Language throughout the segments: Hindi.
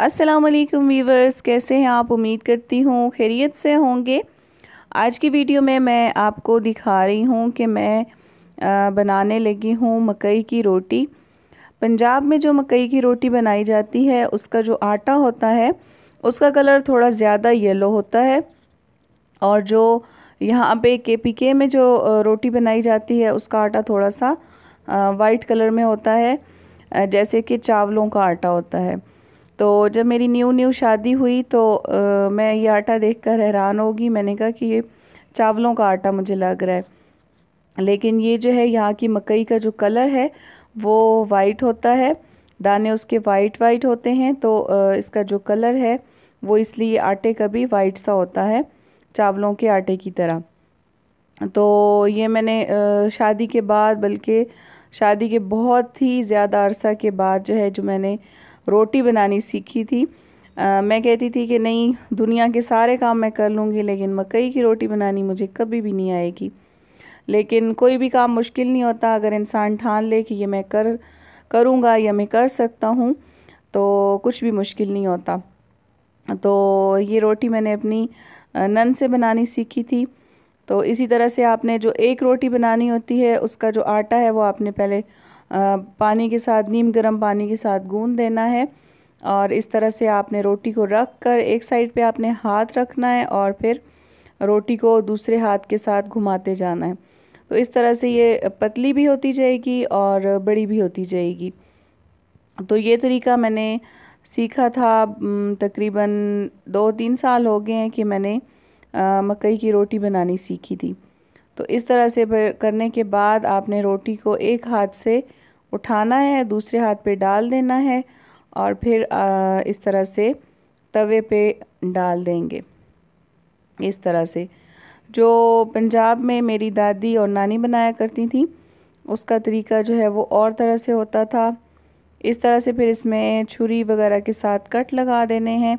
अस्सलाम वालेकुम वीवर्स कैसे हैं आप उम्मीद करती हूँ खैरियत से होंगे आज की वीडियो में मैं आपको दिखा रही हूँ कि मैं बनाने लगी हूँ मकई की रोटी पंजाब में जो मकई की रोटी बनाई जाती है उसका जो आटा होता है उसका कलर थोड़ा ज़्यादा येलो होता है और जो यहाँ पे के पी के में जो रोटी बनाई जाती है उसका आटा थोड़ा सा वाइट कलर में होता है जैसे कि चावलों का आटा होता है तो जब मेरी न्यू न्यू शादी हुई तो आ, मैं ये आटा देखकर हैरान होगी मैंने कहा कि ये चावलों का आटा मुझे लग रहा है लेकिन ये जो है यहाँ की मकई का जो कलर है वो वाइट होता है दाने उसके वाइट वाइट होते हैं तो इसका जो कलर है वो इसलिए आटे का भी वाइट सा होता है चावलों के आटे की तरह तो ये मैंने शादी के बाद बल्कि शादी के बहुत ही ज़्यादा अरसा के बाद जो है जो मैंने रोटी बनानी सीखी थी आ, मैं कहती थी कि नहीं दुनिया के सारे काम मैं कर लूँगी लेकिन मकई की रोटी बनानी मुझे कभी भी नहीं आएगी लेकिन कोई भी काम मुश्किल नहीं होता अगर इंसान ठान ले कि ये मैं कर करूँगा या मैं कर सकता हूँ तो कुछ भी मुश्किल नहीं होता तो ये रोटी मैंने अपनी नन से बनानी सीखी थी तो इसी तरह से आपने जो एक रोटी बनानी होती है उसका जो आटा है वो आपने पहले पानी के साथ नीम गर्म पानी के साथ गूंद देना है और इस तरह से आपने रोटी को रख कर एक साइड पे आपने हाथ रखना है और फिर रोटी को दूसरे हाथ के साथ घुमाते जाना है तो इस तरह से ये पतली भी होती जाएगी और बड़ी भी होती जाएगी तो ये तरीका मैंने सीखा था तकरीबन दो तीन साल हो गए हैं कि मैंने मकई की रोटी बनानी सीखी थी तो इस तरह से करने के बाद आपने रोटी को एक हाथ से उठाना है दूसरे हाथ पे डाल देना है और फिर इस तरह से तवे पे डाल देंगे इस तरह से जो पंजाब में मेरी दादी और नानी बनाया करती थी उसका तरीका जो है वो और तरह से होता था इस तरह से फिर इसमें छुरी वगैरह के साथ कट लगा देने हैं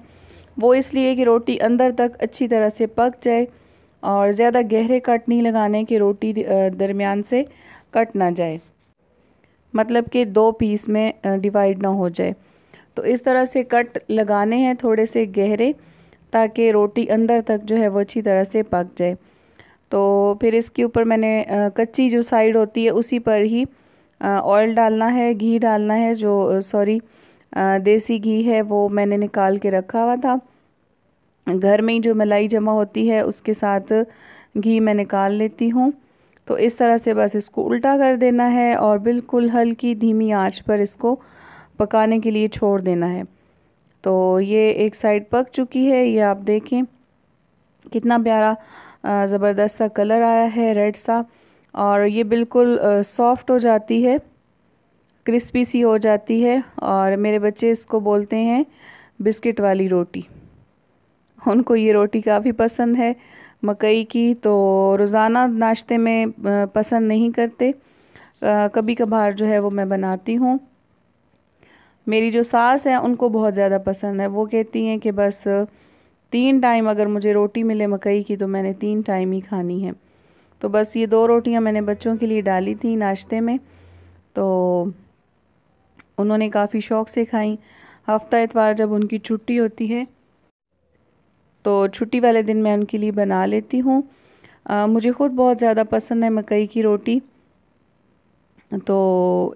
वो इसलिए कि रोटी अंदर तक अच्छी तरह से पक जाए और ज़्यादा गहरे कट नहीं लगाने कि रोटी दरमियान से कट ना जाए मतलब कि दो पीस में डिवाइड ना हो जाए तो इस तरह से कट लगाने हैं थोड़े से गहरे ताकि रोटी अंदर तक जो है वो अच्छी तरह से पक जाए तो फिर इसके ऊपर मैंने कच्ची जो साइड होती है उसी पर ही ऑयल डालना है घी डालना है जो सॉरी देसी घी है वो मैंने निकाल के रखा हुआ था घर में ही जो मलाई जमा होती है उसके साथ घी मैं निकाल लेती हूँ तो इस तरह से बस इसको उल्टा कर देना है और बिल्कुल हल्की धीमी आंच पर इसको पकाने के लिए छोड़ देना है तो ये एक साइड पक चुकी है ये आप देखें कितना प्यारा ज़बरदस्त सा कलर आया है रेड सा और ये बिल्कुल सॉफ्ट हो जाती है क्रिस्पी सी हो जाती है और मेरे बच्चे इसको बोलते हैं बिस्किट वाली रोटी उनको ये रोटी काफ़ी पसंद है मकई की तो रोज़ाना नाश्ते में पसंद नहीं करते कभी कभार जो है वो मैं बनाती हूँ मेरी जो सास है उनको बहुत ज़्यादा पसंद है वो कहती हैं कि बस तीन टाइम अगर मुझे रोटी मिले मकई की तो मैंने तीन टाइम ही खानी है तो बस ये दो रोटियां मैंने बच्चों के लिए डाली थी नाश्ते में तो उन्होंने काफ़ी शौक़ से खाई हफ्ता एतवार जब उनकी छुट्टी होती है तो छुट्टी वाले दिन मैं उनके लिए बना लेती हूँ मुझे ख़ुद बहुत ज़्यादा पसंद है मकई की रोटी तो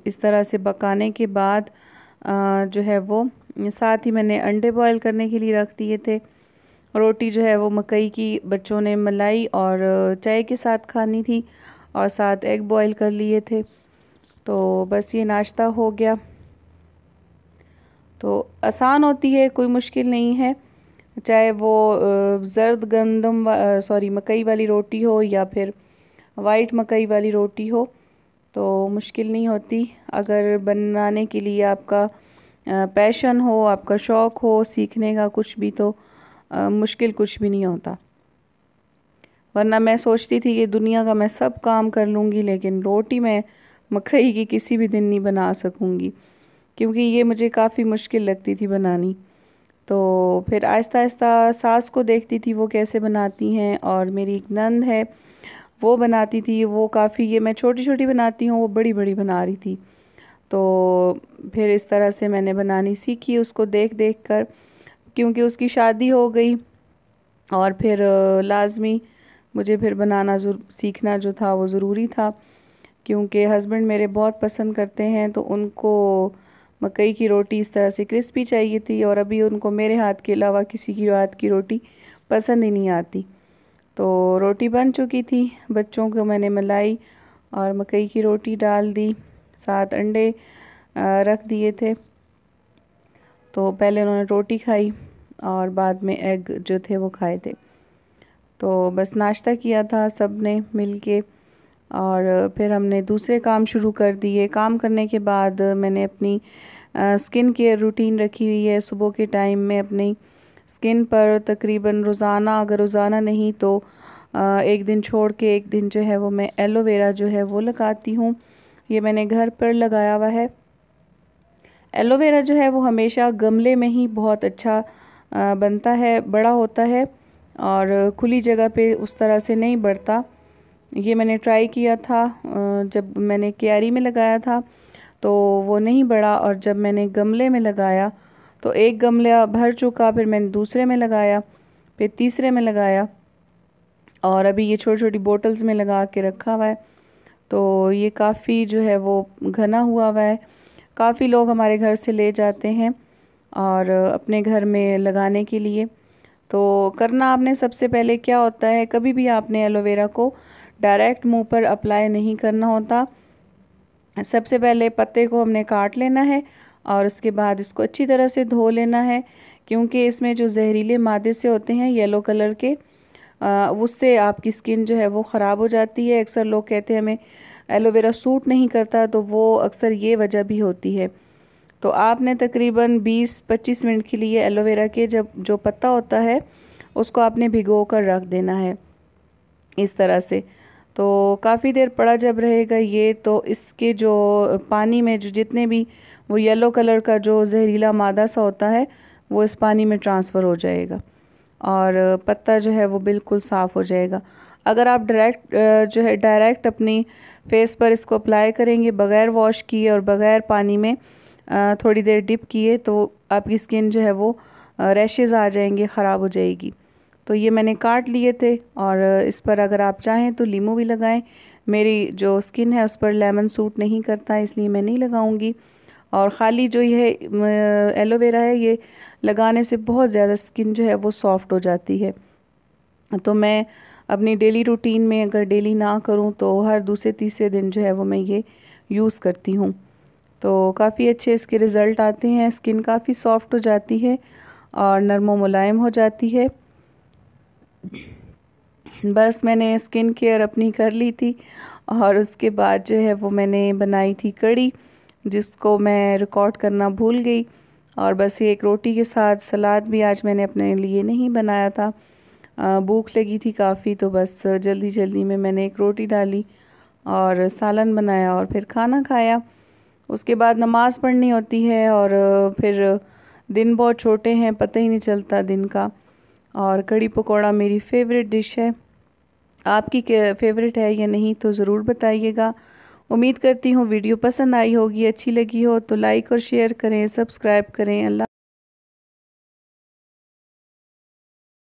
इस तरह से पकाने के बाद आ, जो है वो साथ ही मैंने अंडे बॉयल करने के लिए रख दिए थे रोटी जो है वो मकई की बच्चों ने मलाई और चाय के साथ खानी थी और साथ एग बॉयल कर लिए थे तो बस ये नाश्ता हो गया तो आसान होती है कोई मुश्किल नहीं है चाहे वो जर्द गंदम सॉरी मकई वाली रोटी हो या फिर वाइट मकई वाली रोटी हो तो मुश्किल नहीं होती अगर बनाने के लिए आपका पैशन हो आपका शौक़ हो सीखने का कुछ भी तो आ, मुश्किल कुछ भी नहीं होता वरना मैं सोचती थी कि दुनिया का मैं सब काम कर लूँगी लेकिन रोटी मैं मकई की किसी भी दिन नहीं बना सकूँगी क्योंकि ये मुझे काफ़ी मुश्किल लगती थी बनानी तो फिर आहिस्ता आहिस्ता सास को देखती थी वो कैसे बनाती हैं और मेरी एक नंद है वो बनाती थी वो काफ़ी ये मैं छोटी छोटी बनाती हूँ वो बड़ी बड़ी बना रही थी तो फिर इस तरह से मैंने बनानी सीखी उसको देख देख कर क्योंकि उसकी शादी हो गई और फिर लाजमी मुझे फिर बनाना सीखना जो था वो ज़रूरी था क्योंकि हस्बैंड मेरे बहुत पसंद करते हैं तो उनको मकई की रोटी इस तरह से क्रिस्पी चाहिए थी और अभी उनको मेरे हाथ के अलावा किसी की हाथ की रोटी पसंद ही नहीं आती तो रोटी बन चुकी थी बच्चों को मैंने मलाई और मकई की रोटी डाल दी साथ अंडे रख दिए थे तो पहले उन्होंने रोटी खाई और बाद में एग जो थे वो खाए थे तो बस नाश्ता किया था सब ने मिल के और फिर हमने दूसरे काम शुरू कर दिए काम करने के बाद मैंने अपनी स्किन केयर रूटीन रखी हुई है सुबह के टाइम में अपनी स्किन पर तकरीबन रोज़ाना अगर रोज़ाना नहीं तो एक दिन छोड़ के एक दिन जो है वो मैं एलोवेरा जो है वो लगाती हूँ ये मैंने घर पर लगाया हुआ है एलोवेरा जो है वो हमेशा गमले में ही बहुत अच्छा बनता है बड़ा होता है और खुली जगह पे उस तरह से नहीं बढ़ता ये मैंने ट्राई किया था जब मैंने क्यारी में लगाया था तो वो नहीं बढ़ा और जब मैंने गमले में लगाया तो एक गमला भर चुका फिर मैंने दूसरे में लगाया फिर तीसरे में लगाया और अभी ये छोटी छोटी बोटल्स में लगा के रखा हुआ है तो ये काफ़ी जो है वो घना हुआ हुआ है काफ़ी लोग हमारे घर से ले जाते हैं और अपने घर में लगाने के लिए तो करना आपने सबसे पहले क्या होता है कभी भी आपने एलोवेरा को डायरेक्ट मुंह पर अप्लाई नहीं करना होता सबसे पहले पत्ते को हमने काट लेना है और उसके बाद इसको अच्छी तरह से धो लेना है क्योंकि इसमें जो जहरीले मादे से होते हैं येलो कलर के उससे आपकी स्किन जो है वो ख़राब हो जाती है अक्सर लोग कहते हैं हमें एलोवेरा सूट नहीं करता तो वो अक्सर ये वजह भी होती है तो आपने तकरीबन 20-25 मिनट के लिए एलोवेरा के जब जो पत्ता होता है उसको आपने भिगो कर रख देना है इस तरह से तो काफ़ी देर पड़ा जब रहेगा ये तो इसके जो पानी में जो जितने भी वो येलो कलर का जो जहरीला मादा सा होता है वो इस पानी में ट्रांसफ़र हो जाएगा और पत्ता जो है वो बिल्कुल साफ़ हो जाएगा अगर आप डायरेक्ट जो है डायरेक्ट अपनी फेस पर इसको अप्लाई करेंगे बग़ैर वॉश किए और बग़ैर पानी में थोड़ी देर डिप किए तो आपकी स्किन जो है वो रैशेज़ आ जाएंगे ख़राब हो जाएगी तो ये मैंने काट लिए थे और इस पर अगर आप चाहें तो लीमू भी लगाएं मेरी जो स्किन है उस पर लेमन सूट नहीं करता इसलिए मैं नहीं लगाऊंगी और ख़ाली जो यह एलोवेरा है ये लगाने से बहुत ज़्यादा स्किन जो है वो सॉफ्ट हो जाती है तो मैं अपनी डेली रूटीन में अगर डेली ना करूँ तो हर दूसरे तीसरे दिन जो है वो मैं ये यूज़ करती हूँ तो काफ़ी अच्छे इसके रिज़ल्ट आते हैं स्किन काफ़ी सॉफ्ट हो जाती है और नरम मुलायम हो जाती है बस मैंने स्किन केयर अपनी कर ली थी और उसके बाद जो है वो मैंने बनाई थी कड़ी जिसको मैं रिकॉर्ड करना भूल गई और बस ये एक रोटी के साथ सलाद भी आज मैंने अपने लिए नहीं बनाया था भूख लगी थी काफ़ी तो बस जल्दी जल्दी में मैंने एक रोटी डाली और सालन बनाया और फिर खाना खाया उसके बाद नमाज़ पढ़नी होती है और फिर दिन बहुत छोटे हैं पता ही नहीं चलता दिन का और कड़ी पकौड़ा मेरी फेवरेट डिश है आपकी फेवरेट है या नहीं तो ज़रूर बताइएगा उम्मीद करती हूँ वीडियो पसंद आई होगी अच्छी लगी हो तो लाइक और शेयर करें सब्सक्राइब करें अल्लाह